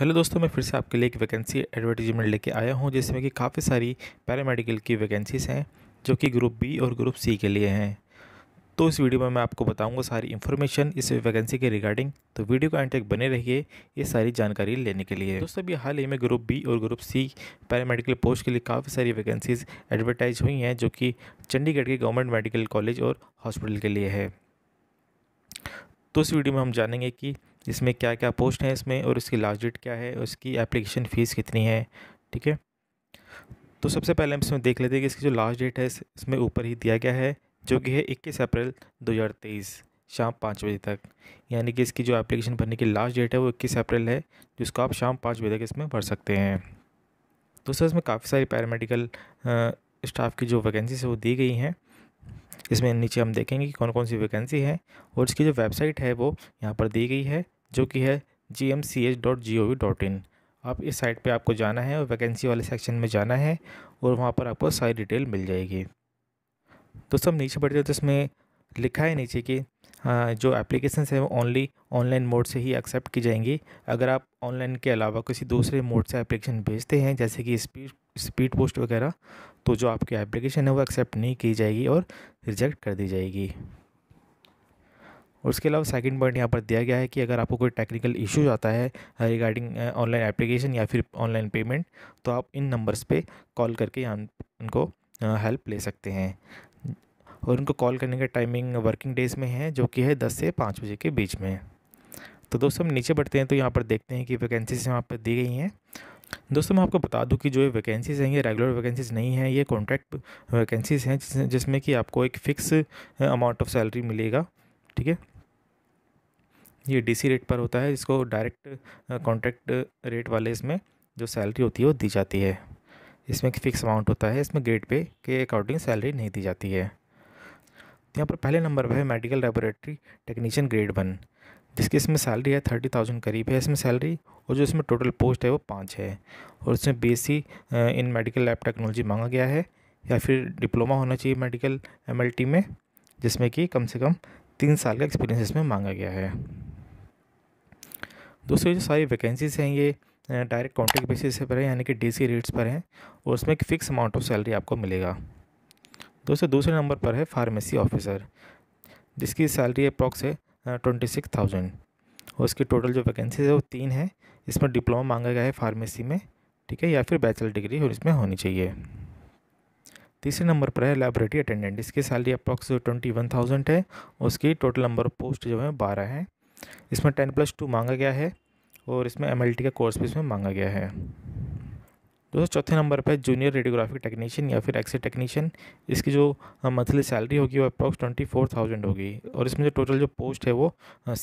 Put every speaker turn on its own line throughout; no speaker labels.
hello दोस्तों मैं फिर से आपके लिए एक वैकेंसी एडवर्टीजमेंट लेके आया हूँ जिसमें कि काफ़ी सारी पैरामेडिकल की वैकेंसीज़ हैं जो कि ग्रुप बी और ग्रुप सी के लिए हैं तो इस वीडियो में मैं आपको बताऊंगा सारी इन्फॉर्मेशन इस वैकेंसी के रिगार्डिंग तो वीडियो का एंटेक बने रहिए ये सारी जानकारी लेने के लिए दोस्तों अभी हाल ही में ग्रुप बी और ग्रुप सी पैरामेडिकल पोस्ट के लिए काफ़ी सारी वैकेंसीज़ एडवर्टाइज हुई हैं जो कि चंडीगढ़ के गवर्नमेंट मेडिकल कॉलेज और हॉस्पिटल के लिए है तो इस वीडियो में हम जानेंगे कि इसमें क्या क्या पोस्ट हैं इसमें और इसकी लास्ट डेट क्या है उसकी एप्लीकेशन फ़ीस कितनी है ठीक है तो सबसे पहले हम इसमें देख लेते हैं कि इसकी जो लास्ट डेट है इसमें ऊपर ही दिया गया है जो कि है इक्कीस अप्रैल दो हज़ार तेईस शाम पाँच बजे तक यानी कि इसकी जो एप्लीकेशन भरने की लास्ट डेट है वो इक्कीस अप्रैल है जिसको आप शाम पाँच बजे तक इसमें भर सकते हैं तो सर इसमें काफ़ी सारी पैरामेडिकल स्टाफ की जो वैकेंसीज है वो दी गई हैं इसमें नीचे हम देखेंगे कि कौन कौन सी वैकेंसी है और इसकी जो वेबसाइट है वो यहाँ पर दी गई है जो कि है G M C H dot G O V dot in आप इस साइट पे आपको जाना है और वैकेंसी वाले सेक्शन में जाना है और वहाँ पर आपको सारी डिटेल मिल जाएगी तो सब नीचे बढ़ते तो इसमें लिखा है नीचे कि हाँ, जो एप्लीकेशन है वो ओनली ऑनलाइन मोड से ही एक्सेप्ट की जाएंगी अगर आप ऑनलाइन के अलावा किसी दूसरे मोड से एप्लीकेशन भेजते हैं जैसे कि स्पीड स्पीड पोस्ट वगैरह तो जो आपकी एप्लीकेशन है वो एक्सेप्ट नहीं की जाएगी और रिजेक्ट कर दी जाएगी और उसके अलावा सेकंड पॉइंट यहाँ पर दिया गया है कि अगर आपको कोई टेक्निकल इशूज आता है रिगार्डिंग ऑनलाइन एप्लीकेशन या फिर ऑनलाइन पेमेंट तो आप इन नंबर्स पे कॉल करके यहाँ उनको हेल्प ले सकते हैं और उनको कॉल करने का टाइमिंग वर्किंग डेज़ में है जो कि है दस से पाँच बजे के बीच में तो दोस्तों हम नीचे बढ़ते हैं तो यहाँ पर देखते हैं कि वैकेंसीज यहाँ पर दी गई हैं दोस्तों मैं आपको बता दूं कि जो ये वैकेंसीज़ हैं ये रेगुलर वैकेंसीज़ नहीं हैं ये कॉन्ट्रैक्ट वैकेंसीज़ हैं जिसमें कि आपको एक फ़िक्स अमाउंट ऑफ सैलरी मिलेगा ठीक है ये डीसी रेट पर होता है इसको डायरेक्ट कॉन्ट्रैक्ट रेट वाले इसमें जो सैलरी होती है वो दी जाती है इसमें फिक्स अमाउंट होता है इसमें ग्रेड पे के अकॉर्डिंग सैलरी नहीं दी जाती है यहाँ पर पहले नंबर पर है medical laboratory technician grade one जिसकी इसमें सैलरी है थर्टी थाउजेंड करीब है इसमें सैलरी और जो इसमें टोटल पोस्ट है वो पाँच है और इसमें BSc in medical lab technology मांगा गया है या फिर डिप्लोमा होना चाहिए मेडिकल एमएलटी में जिसमें कि कम से कम तीन साल का एक्सपीरियंस इसमें मांगा गया है दूसरी जो सारी वैकेंसीज हैं ये डायरेक्ट कॉन्ट्रैक्ट बेसिस पर है यानी कि डी सी रेट्स पर हैं और उसमें एक फ़िक्स अमाउंट ऑफ सैलरी आपको मिलेगा दोस्तों दूसरे नंबर पर है फार्मेसी ऑफिसर जिसकी सैलरी अप्रॉक्स है ट्वेंटी सिक्स थाउजेंड और उसकी टोटल जो वैकेंसीज है वो तीन है इसमें डिप्लोमा मांगा गया है फार्मेसी में ठीक है या फिर बैचलर डिग्री और इसमें होनी चाहिए तीसरे नंबर पर है लाइब्रेरी अटेंडेंट इसकी salary approx twenty one thousand है उसकी टोटल नंबर पोस्ट जो है बारह है इसमें टेन प्लस टू मांगा गया है और इसमें एम का कोर्स भी इसमें मांगा गया है दोस्तों चौथे नंबर पर जूनियर रेडियोग्राफिक टेक्नीशियन या फिर एक्सरे टेक्नीशियन इसकी जो मंथली सैलरी होगी वो अप्रॉक्स ट्वेंटी फोर थाउजेंड होगी और इसमें जो टोटल जो पोस्ट है वो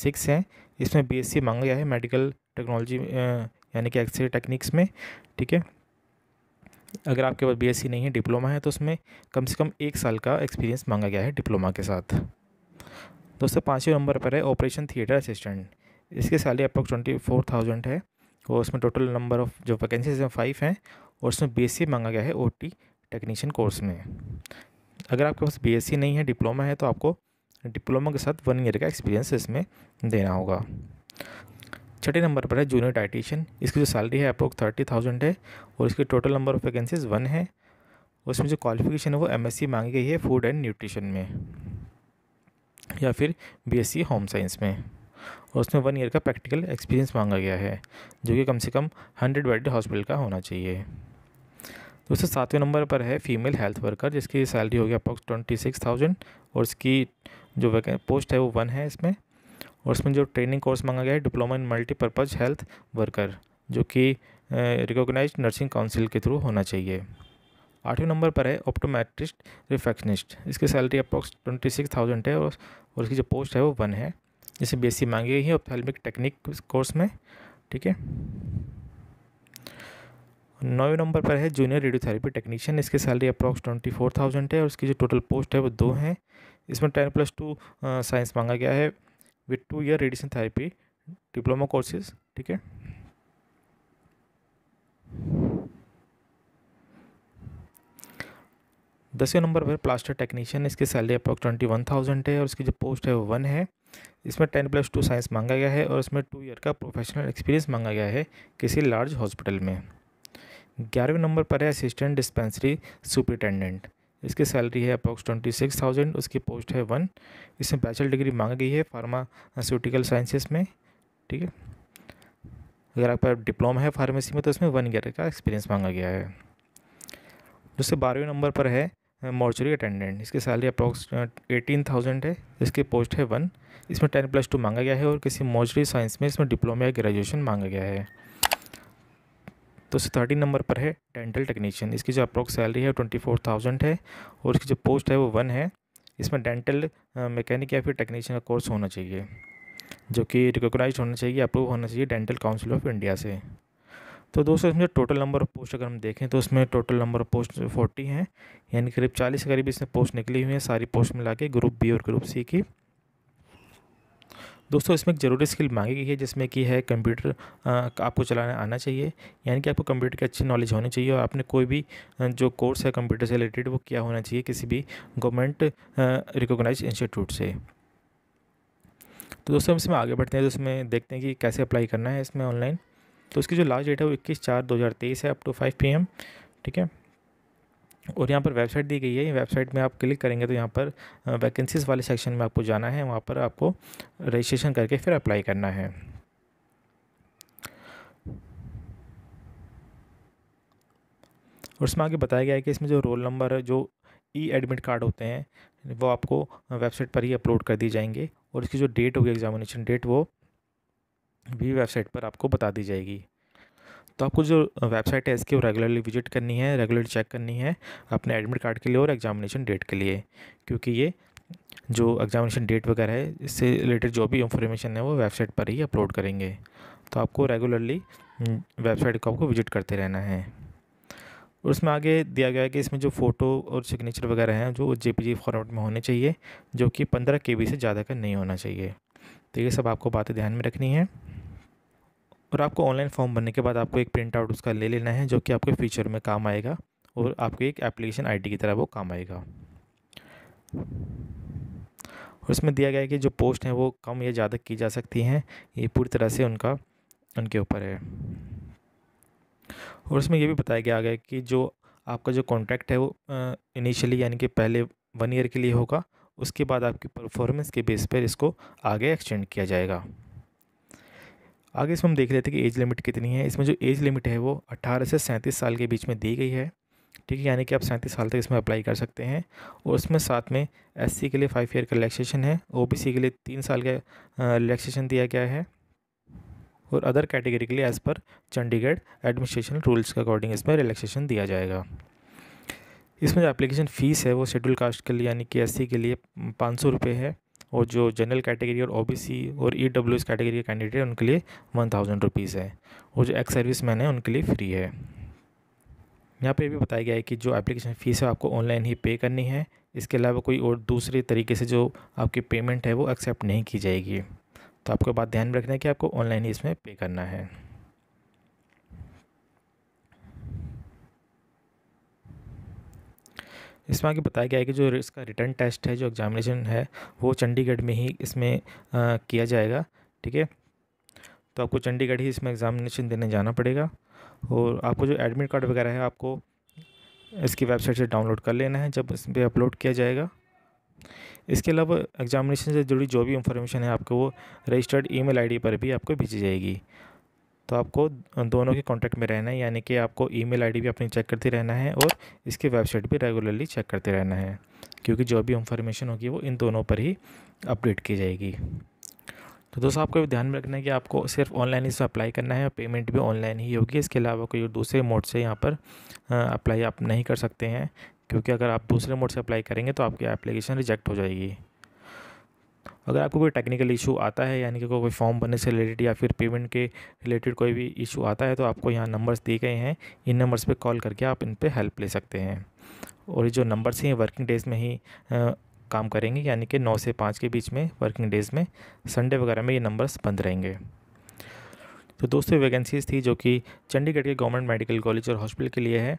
सिक्स हैं इसमें बीएससी मांगा गया है मेडिकल टेक्नोलॉजी यानी कि एक्सरे टेक्निक्स में ठीक है अगर आपके पास बीएससी e नहीं है डिप्लोमा है तो उसमें कम से कम एक साल का एक्सपीरियंस मांगा गया है डिप्लोमा के साथ दोस्तों पाँचवें नंबर पर है ऑपरेशन थिएटर असिस्टेंट इसकी salary approx twenty four thousand है और उसमें टोटल नंबर ऑफ़ जो वैकेंसीज हैं फाइव हैं और उसमें सी e मांगा गया है टी टेक्नीशियन कोर्स में अगर आपके पास सी e नहीं है डिप्लोमा है तो आपको डिप्लोमा के साथ वन ईयर का एक्सपीरियंस इसमें देना होगा छठे नंबर पर है जूनियर डाइटिशियन इसकी जो सैलरी है अप्रोक्स थर्टी थाउजेंड है और इसकी total number of vacancies one है उसमें जो क्वालिफिकेशन है वो एम मांगी गई है फूड एंड न्यूट्रिशन में या फिर बीएससी होम साइंस में और उसमें वन ईयर का प्रैक्टिकल एक्सपीरियंस मांगा गया है जो कि कम से कम हंड्रेड बेड हॉस्पिटल का होना चाहिए दोस्तों सातवें नंबर पर है फीमेल हेल्थ वर्कर जिसकी सैलरी होगी अप्रॉक्स ट्वेंटी सिक्स थाउजेंड और इसकी जो पोस्ट है वो वन है इसमें और उसमें जो ट्रेनिंग कोर्स मांगा गया है diploma in multipurpose health worker जो कि रिकॉग्नाइज नर्सिंग काउंसिल के थ्रू होना चाहिए आठवें नंबर पर है ऑप्टोमेट्रिस्ट रिफेक्शनिस्ट इसकी salary approx twenty six thousand है और, उसकी जो पोस्ट है वो वन है जिसे सी मांगी गई है ऑप्थेलमिक टेक्निक कोर्स में ठीक है नौवें नंबर पर है जूनियर रेडियोथेरेपी टेक्नीशियन इसकी salary approx twenty four thousand है और उसकी जो टोटल पोस्ट है वो दो हैं इसमें टेन प्लस टू साइंस मांगा गया है with two year radiation therapy diploma courses ठीक है दसवें नंबर पर प्लास्टर टेक्नीशियन इसकी salary approx twenty one thousand है और इसकी जो पोस्ट है वो वन है इसमें टेन प्लस टू साइंस मांगा गया है और इसमें टू ईयर का प्रोफेशनल एक्सपीरियंस मांगा गया है किसी लार्ज हॉस्पिटल में ग्यारहवें नंबर पर है असिस्टेंट डिस्पेंसरी सुपरिटेंडेंट इसकी सैलरी है अप्रॉक्स ट्वेंटी सिक्स थाउजेंड उसकी पोस्ट है वन इसमें बैचलर डिग्री मांगी गई है फार्मास्यूटिकल साइंसेस में ठीक है अगर आपका डिप्लोमा है फार्मेसी में तो उसमें वन ईयर का एक्सपीरियंस मांगा गया है दूसरे बारहवें नंबर पर है मॉर्चरी अटेंडेंट इसकी सैलरी अप्रॉक्स एटीन थाउजेंड है इसकी पोस्ट है वन इसमें टेन प्लस टू मांगा गया है और किसी मॉर्चरी साइंस में इसमें डिप्लोमा या ग्रेजुएशन मांगा गया है तो उससे थर्टीन नंबर पर है डेंटल टेक्नीशियन इसकी जो अप्रोक्स सैलरी है ट्वेंटी फोर थाउजेंड है और इसकी जो पोस्ट है वो वन है इसमें डेंटल मैकेनिक या फिर टेक्नीशियन का कोर्स होना चाहिए जो कि रिकोगनाइज होना चाहिए अप्रूव होना चाहिए डेंटल काउंसिल ऑफ इंडिया से तो दोस्तों इसमें टोटल नंबर ऑफ पोस्ट अगर हम देखें तो उसमें total number of post forty हैं यानी करीब चालीस के करीब इसमें पोस्ट निकली हुई हैं सारी पोस्ट मिला के ग्रुप बी और ग्रुप सी की दोस्तों इसमें एक ज़रूरी स्किल मांगी गई है जिसमें कि है कंप्यूटर आपको चलाना आना चाहिए यानी कि आपको कंप्यूटर की अच्छी नॉलेज होनी चाहिए और आपने कोई भी जो कोर्स है कंप्यूटर से रिलेटेड वो किया होना चाहिए किसी भी गवर्नमेंट रिकोगनाइज इंस्टीट्यूट से तो दोस्तों हम इसमें आगे बढ़ते हैं तो इसमें देखते हैं कि कैसे अप्लाई करना है इसमें ऑनलाइन तो उसकी जो लास्ट डेट है वो इक्कीस चार दो हज़ार तेईस है अप टू फाइव पी एम ठीक है और यहाँ पर वेबसाइट दी गई है वेबसाइट में आप क्लिक करेंगे तो यहाँ पर वैकेंसीज़ वाले सेक्शन में आपको जाना है वहाँ पर आपको रजिस्ट्रेशन करके फिर अप्लाई करना है और उसमें आगे बताया गया है कि इसमें जो रोल नंबर जो ई एडमिट कार्ड होते हैं वो आपको वेबसाइट पर ही अपलोड कर दिए जाएंगे और इसकी जो डेट होगी एग्जामिनेशन डेट वो भी वेबसाइट पर आपको बता दी जाएगी तो आपको जो वेबसाइट है इसकी रेगुलरली विजिट करनी है रेगुलरली चेक करनी है अपने एडमिट कार्ड के लिए और एग्जामिनेशन डेट के लिए क्योंकि ये जो एग्जामिनेशन डेट वगैरह है इससे रिलेटेड जो भी इंफॉर्मेशन है वो वेबसाइट पर ही अपलोड करेंगे तो आपको रेगुलरली वेबसाइट को आपको विजिट करते रहना है और उसमें आगे दिया गया है कि इसमें जो फ़ोटो और सिग्नेचर वगैरह हैं जो जे फॉर्मेट में होने चाहिए जो कि पंद्रह के से ज़्यादा का नहीं होना चाहिए तो ये सब आपको बातें ध्यान में रखनी है और आपको ऑनलाइन फॉर्म भरने के बाद आपको एक प्रिंट आउट उसका ले लेना है जो कि आपके फ्यूचर में काम आएगा और आपको एक एप्लीकेशन आईडी की तरह वो काम आएगा और इसमें दिया गया है कि जो पोस्ट हैं वो कम या ज़्यादा की जा सकती हैं ये पूरी तरह से उनका उनके ऊपर है और उसमें यह भी बताया गया गया कि जो आपका जो कॉन्ट्रैक्ट है वो इनिशियली यानी कि पहले वन ईयर के लिए होगा उसके बाद आपकी परफॉर्मेंस के बेस पर इसको आगे एक्सटेंड किया जाएगा आगे इसमें हम देख लेते हैं कि एज लिमिट कितनी है इसमें जो एज लिमिट है वो अट्ठारह से सैंतीस साल के बीच में दी गई है ठीक है यानी कि आप सैंतीस साल तक इसमें अप्लाई कर सकते हैं और उसमें साथ में एससी के लिए फाइव ईयर का रिलैक्सेशन है ओबीसी के लिए तीन साल का रिलैक्सेशन दिया गया है और अदर कैटेगरी के लिए एज़ पर चंडीगढ़ एडमिनिस्ट्रेशन रूल्स के अकॉर्डिंग इसमें रिलैक्सेशन दिया जाएगा इसमें जो एप्लीकेशन फ़ीस है वो शेड्यूल कास्ट के लिए यानी कि एस के लिए पाँच सौ रुपये है और जो जनरल कैटेगरी और ओबीसी और ई डब्ल्यू एस कैटेगरी के कैंडिडेट उनके लिए वन थाउजेंड रुपीज़ है और जो एक्स सर्विस मैन है उनके लिए फ्री है यहाँ पे भी बताया गया है कि जो एप्लीकेशन फ़ीस है आपको ऑनलाइन ही पे करनी है इसके अलावा कोई और दूसरे तरीके से जो आपकी पेमेंट है वो एक्सेप्ट नहीं की जाएगी तो आपको बात ध्यान में रखना है कि आपको ऑनलाइन ही इसमें पे करना है इसमें आगे बताया गया है कि जो इसका रिटर्न टेस्ट है जो एग्जामिनेशन है वो चंडीगढ़ में ही इसमें आ, किया जाएगा ठीक है तो आपको चंडीगढ़ ही इसमें एग्ज़ामिनेशन देने जाना पड़ेगा और आपको जो एडमिट कार्ड वगैरह है आपको इसकी वेबसाइट से डाउनलोड कर लेना है जब इस पर अपलोड किया जाएगा इसके अलावा एग्जामिनेशन से जुड़ी जो भी इंफॉर्मेशन है आपको वो रजिस्टर्ड ईमेल आईडी पर भी आपको भेजी जाएगी तो आपको दोनों के कांटेक्ट में रहना है यानी कि आपको ईमेल आईडी भी अपनी चेक करते रहना है और इसकी वेबसाइट भी रेगुलरली चेक करते रहना है क्योंकि जो भी इंफॉर्मेशन होगी वो इन दोनों पर ही अपडेट की जाएगी तो दोस्तों आपको भी ध्यान में रखना है कि आपको सिर्फ ऑनलाइन इसमें अप्लाई करना है और पेमेंट भी ऑनलाइन ही होगी इसके अलावा कोई दूसरे मोड से यहाँ पर अप्लाई आप नहीं कर सकते हैं क्योंकि अगर आप दूसरे मोड से अप्लाई करेंगे तो आपकी एप्लीकेशन रिजेक्ट हो जाएगी अगर आपको कोई टेक्निकल इशू आता है यानी कि कोई फॉर्म भरने से रिलेटेड या फिर पेमेंट के रिलेटेड कोई भी इशू आता है तो आपको यहाँ नंबर्स दिए गए हैं इन नंबर्स पे कॉल करके आप इन पर हेल्प ले सकते हैं और ये जो नंबर्स हैं वर्किंग डेज़ में ही आ, काम करेंगे यानी कि नौ से पाँच के बीच में वर्किंग डेज़ में संडे वगैरह में ये नंबर्स बंद रहेंगे तो दोस्तों वैकेंसीज़ थी जो कि चंडीगढ़ के गवर्नमेंट मेडिकल कॉलेज और हॉस्पिटल के लिए है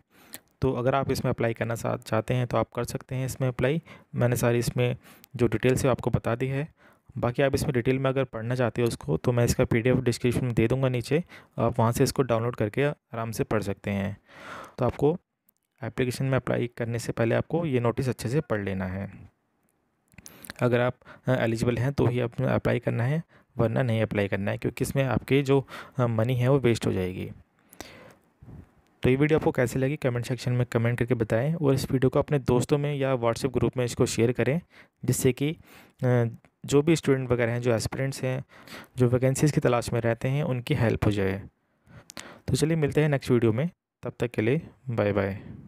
तो अगर आप इसमें अप्लाई करना चाहते हैं तो आप कर सकते हैं इसमें अप्लाई मैंने सारी इसमें जो डिटेल्स है आपको बता दी है बाकी आप इसमें डिटेल में अगर पढ़ना चाहते हो उसको तो मैं इसका पीडीएफ डिस्क्रिप्शन में दे दूँगा नीचे आप वहाँ से इसको डाउनलोड करके आराम से पढ़ सकते हैं तो आपको एप्लीकेशन में अप्लाई करने से पहले आपको ये नोटिस अच्छे से पढ़ लेना है अगर आप एलिजिबल हैं तो ही आप अप्लाई करना है वरना नहीं अप्लाई करना है क्योंकि इसमें आपके जो मनी है वो वेस्ट हो जाएगी तो ये वीडियो आपको कैसे लगी कमेंट सेक्शन में कमेंट करके बताएं और इस वीडियो को अपने दोस्तों में या व्हाट्सएप ग्रुप में इसको शेयर करें जिससे कि जो भी स्टूडेंट वगैरह हैं जो एस्पिरेंट्स हैं जो वैकेंसीज़ की तलाश में रहते हैं उनकी हेल्प हो जाए तो चलिए मिलते हैं नेक्स्ट वीडियो में तब तक के लिए बाय बाय